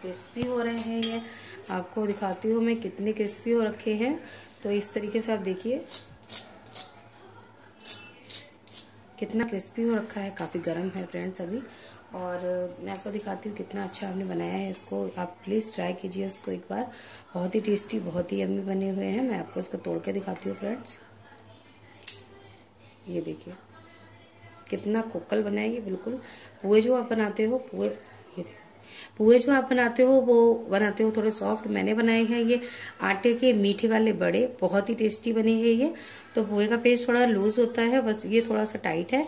crispy हो रहे हैं ये आपको दिखाती हूँ मैं कितने क्रिस्पी हो रखे हैं तो इस तरीके से आप देखिए कितना क्रिस्पी हो रखा है काफ़ी गर्म है फ्रेंड्स अभी और मैं आपको दिखाती हूँ कितना अच्छा हमने बनाया है इसको आप प्लीज़ ट्राई कीजिए उसको एक बार बहुत ही टेस्टी बहुत ही अम्मी बने हुए हैं मैं आपको इसको तोड़ के दिखाती हूँ फ्रेंड्स ये देखिए कितना कोकल बनाएगी बिल्कुल पुए जो आप बनाते हो पुए ये देखिए पुए जो आप बनाते हो वो बनाते हो थोड़े सॉफ्ट मैंने बनाए हैं ये आटे के मीठे वाले बड़े बहुत ही टेस्टी बने हैं ये तो पुए का पेस्ट थोड़ा लूज होता है बस ये थोड़ा सा टाइट है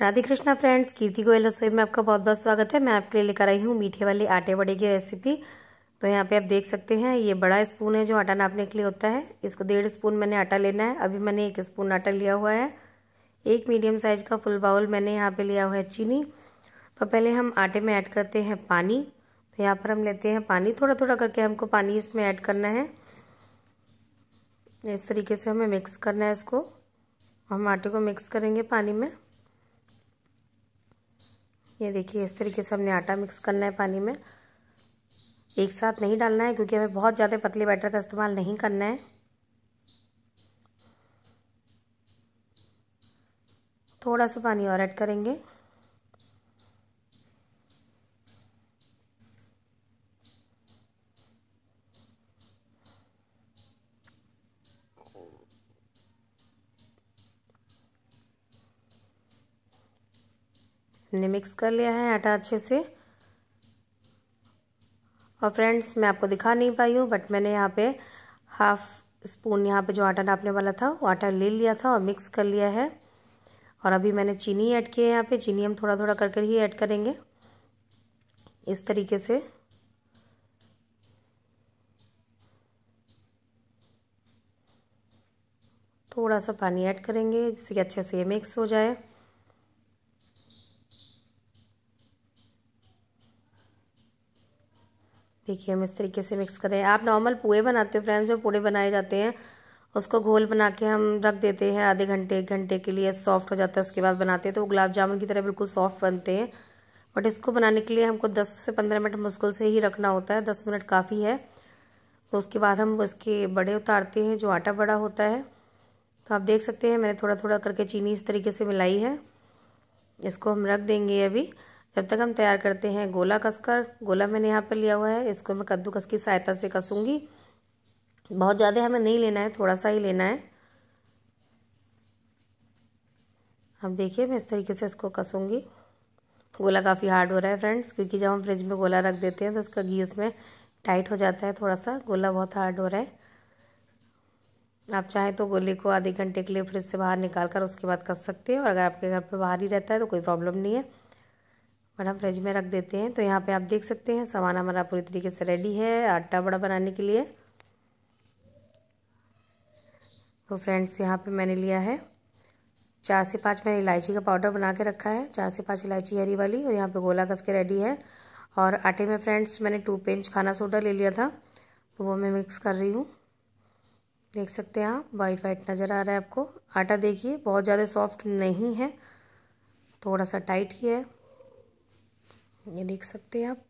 राधे कृष्णा फ्रेंड्स कीर्ति गोयल रसोई में आपका बहुत बहुत स्वागत है मैं आपके लिए लेकर आई हूँ मीठे वाले आटे बड़े की रेसिपी तो यहाँ पे आप देख सकते हैं ये बड़ा स्पून है जो आटा नापने के लिए होता है इसको डेढ़ स्पून मैंने आटा लेना है अभी मैंने एक स्पून आटा लिया हुआ है एक मीडियम साइज का फुल बाउल मैंने यहाँ पे लिया हुआ है चीनी तो पहले हम आटे में ऐड करते हैं पानी तो यहाँ पर हम लेते हैं पानी थोड़ा थोड़ा करके हमको पानी इसमें ऐड करना है इस तरीके से हमें मिक्स करना है इसको हम आटे को मिक्स करेंगे पानी में ये देखिए इस तरीके से हमने आटा मिक्स करना है पानी में एक साथ नहीं डालना है क्योंकि हमें बहुत ज़्यादा पतले बैटर का इस्तेमाल नहीं करना है थोड़ा सा पानी और ऐड करेंगे हमने मिक्स कर लिया है आटा अच्छे से और फ्रेंड्स मैं आपको दिखा नहीं पाई हूँ बट मैंने यहाँ पे हाफ स्पून यहाँ पे जो आटा नापने वाला था वो आटा ले लिया था और मिक्स कर लिया है और अभी मैंने चीनी ऐड की है यहाँ पे चीनी हम थोड़ा थोड़ा करके ही ऐड करेंगे इस तरीके से थोड़ा सा पानी ऐड करेंगे जिससे कि अच्छे से ये मिक्स हो जाए देखिए हम इस तरीके से मिक्स करें आप नॉर्मल पूए बनाते हो फ्रेंड्स जो पूड़े बनाए जाते हैं उसको घोल बना के हम रख देते हैं आधे घंटे एक घंटे के लिए सॉफ्ट हो जाता है उसके बाद बनाते हैं तो वो गुलाब जामुन की तरह बिल्कुल सॉफ्ट बनते हैं बट इसको बनाने के लिए हमको दस से पंद्रह मिनट मुश्किल से ही रखना होता है दस मिनट काफ़ी है तो उसके बाद हम उसके बड़े उतारते हैं जो आटा बड़ा होता है तो आप देख सकते हैं मैंने थोड़ा थोड़ा करके चीनी इस तरीके से मिलाई है इसको हम रख देंगे अभी जब तक हम तैयार करते हैं गोला कसकर गोला मैंने यहाँ पर लिया हुआ है इसको मैं कद्दूकस की सहायता से कसूँगी बहुत ज़्यादा हमें नहीं लेना है थोड़ा सा ही लेना है अब देखिए मैं इस तरीके से इसको कसूँगी गोला काफ़ी हार्ड हो रहा है फ्रेंड्स क्योंकि जब हम फ्रिज में गोला रख देते हैं तो उसका घी उसमें टाइट हो जाता है थोड़ा सा गोला बहुत हार्ड हो रहा है आप चाहें तो गोले को आधे घंटे के लिए फ्रिज से बाहर निकाल कर उसके बाद कस सकते हैं और अगर आपके घर पर बाहर ही रहता है तो कोई प्रॉब्लम नहीं है हम फ्रिज में रख देते हैं तो यहाँ पे आप देख सकते हैं सामान हमारा पूरी तरीके से रेडी है आटा बड़ा बनाने के लिए तो फ्रेंड्स यहाँ पे मैंने लिया है चार से पाँच मैंने इलायची का पाउडर बना के रखा है चार से पाँच इलायची हरी वाली और यहाँ पे गोला कस के रेडी है और आटे में फ्रेंड्स मैंने टू पेंच खाना सोडा ले लिया था तो वो मैं मिक्स कर रही हूँ देख सकते हैं आप वाइट वाइट नज़र आ रहा है आपको आटा देखिए बहुत ज़्यादा सॉफ्ट नहीं है थोड़ा सा टाइट ही है ये देख सकते हैं आप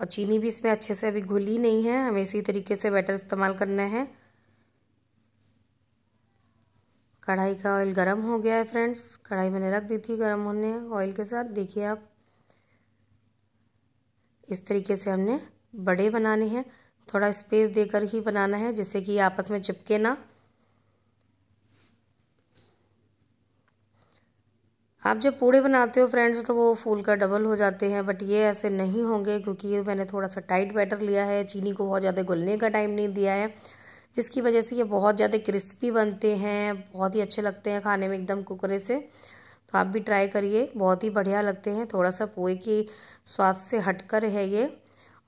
और चीनी भी इसमें अच्छे से अभी घुली नहीं है हमें इसी तरीके से बैटर इस्तेमाल करना है कढ़ाई का ऑयल गरम हो गया है फ्रेंड्स कढ़ाई मैंने रख दी थी गरम होने ऑयल के साथ देखिए आप इस तरीके से हमने बड़े बनाने हैं थोड़ा स्पेस देकर ही बनाना है जिससे कि आपस में चिपके ना आप जब पूड़े बनाते हो फ्रेंड्स तो वो फूल का डबल हो जाते हैं बट ये ऐसे नहीं होंगे क्योंकि ये मैंने थोड़ा सा टाइट बैटर लिया है चीनी को बहुत ज़्यादा गुलने का टाइम नहीं दिया है जिसकी वजह से ये बहुत ज़्यादा क्रिस्पी बनते हैं बहुत ही अच्छे लगते हैं खाने में एकदम कुकरे से तो आप भी ट्राई करिए बहुत ही बढ़िया लगते हैं थोड़ा सा पोए की स्वाद से हटकर है ये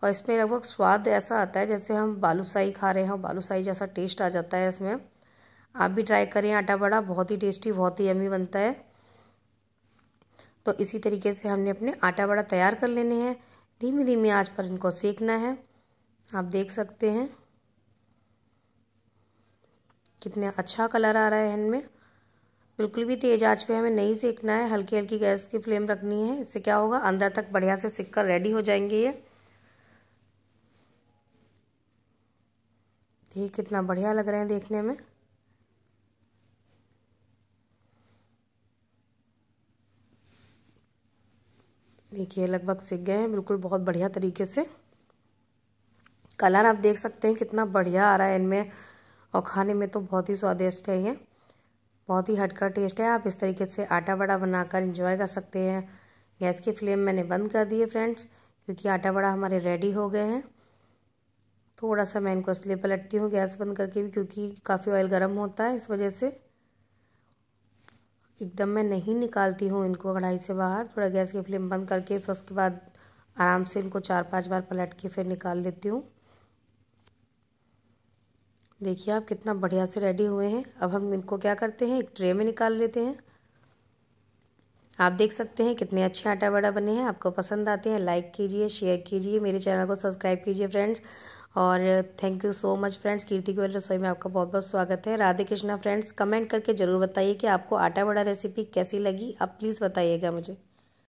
और इसमें लगभग स्वाद ऐसा आता है जैसे हम बालूसाई खा रहे हैं बालूसाई जैसा टेस्ट आ जाता है इसमें आप भी ट्राई करें आटा बड़ा बहुत ही टेस्टी बहुत ही अमी बनता है तो इसी तरीके से हमने अपने आटा बड़ा तैयार कर लेने हैं धीमी धीमी आज पर इनको सेकना है आप देख सकते हैं कितना अच्छा कलर आ रहा है इनमें बिल्कुल भी तेज़ आँच पे हमें नहीं सेकना है हल्की हल्की गैस की फ्लेम रखनी है इससे क्या होगा अंदर तक बढ़िया से सिक कर रेडी हो जाएंगे ये ये कितना बढ़िया लग रहे हैं देखने में देखिए लगभग सीख गए हैं बिल्कुल बहुत बढ़िया तरीके से कलर आप देख सकते हैं कितना बढ़िया आ रहा है इनमें और खाने में तो बहुत ही स्वादिष्ट है ये बहुत ही हटकर टेस्ट है आप इस तरीके से आटा बड़ा बनाकर इंजॉय कर सकते हैं गैस की फ्लेम मैंने बंद कर दी है फ्रेंड्स क्योंकि आटा बड़ा हमारे रेडी हो गए हैं थोड़ा सा मैं इनको इसलिए पलटती हूँ गैस बंद करके भी क्योंकि काफ़ी ऑयल गर्म होता है इस वजह से एकदम मैं नहीं निकालती हूँ इनको कढ़ाई से बाहर थोड़ा गैस की फ्लेम बंद करके फिर उसके बाद आराम से इनको चार पांच बार पलट के फिर निकाल लेती हूँ देखिए आप कितना बढ़िया से रेडी हुए हैं अब हम इनको क्या करते हैं एक ट्रे में निकाल लेते हैं आप देख सकते हैं कितने अच्छे आटा वड़ा बने हैं आपको पसंद आते हैं लाइक कीजिए शेयर कीजिए मेरे चैनल को सब्सक्राइब कीजिए फ्रेंड्स और thank you so much friends Kirti Goyal रसोई में आपका बहुत बहुत स्वागत है राधे कृष्णा फ्रेंड्स कमेंट करके ज़रूर बताइए कि आपको आटा वड़ा रेसिपी कैसी लगी आप प्लीज़ बताइएगा मुझे